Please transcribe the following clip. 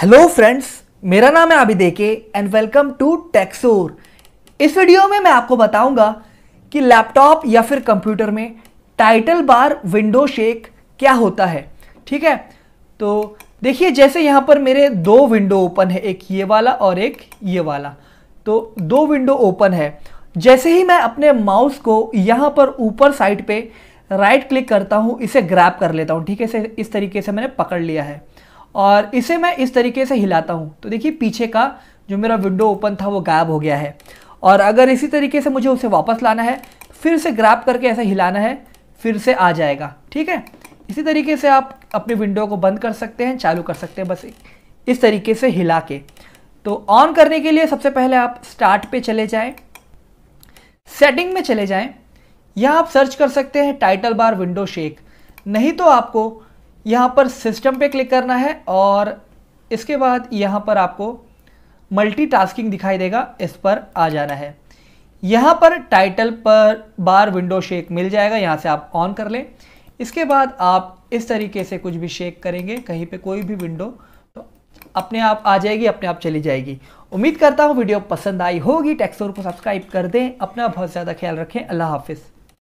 hello friends मेरा नाम है अभी देखे एंड वेलकम टू टेक्सोर इस वीडियो में मैं आपको बताऊंगा कि लैपटॉप या फिर कंप्यूटर में टाइटल बार विंडो शेक क्या होता है ठीक है तो देखिए जैसे यहाँ पर मेरे दो विंडो ओपन है एक ये वाला और एक ये वाला तो दो विंडो ओपन है जैसे ही मैं अपने माउस को यहाँ पर ऊपर साइड पे राइट क्लिक करता हूँ इसे ग्रैप कर लेता हूँ ठीक है इस तरीके से मैंने पकड़ लिया है और इसे मैं इस तरीके से हिलाता हूँ तो देखिए पीछे का जो मेरा विंडो ओपन था वो गायब हो गया है और अगर इसी तरीके से मुझे उसे वापस लाना है फिर से ग्रैप करके ऐसे हिलाना है फिर से आ जाएगा ठीक है इसी तरीके से आप अपने विंडो को बंद कर सकते हैं चालू कर सकते हैं बस इस तरीके से हिला के तो ऑन करने के लिए सबसे पहले आप स्टार्ट पे चले जाएं सेटिंग में चले जाएं या आप सर्च कर सकते हैं टाइटल बार विंडो शेक नहीं तो आपको यहाँ पर सिस्टम पे क्लिक करना है और इसके बाद यहाँ पर आपको मल्टीटास्किंग दिखाई देगा इस पर आ जाना है यहाँ पर टाइटल पर बार विंडो शेक मिल जाएगा यहाँ से आप ऑन कर लें इसके बाद आप इस तरीके से कुछ भी शेक करेंगे कहीं पे कोई भी विंडो तो अपने आप आ जाएगी अपने आप चली जाएगी उम्मीद करता हूँ वीडियो पसंद आई होगी टेक्सोर को सब्सक्राइब कर दें अपना बहुत ज़्यादा ख्याल रखें अल्लाह हाफिज़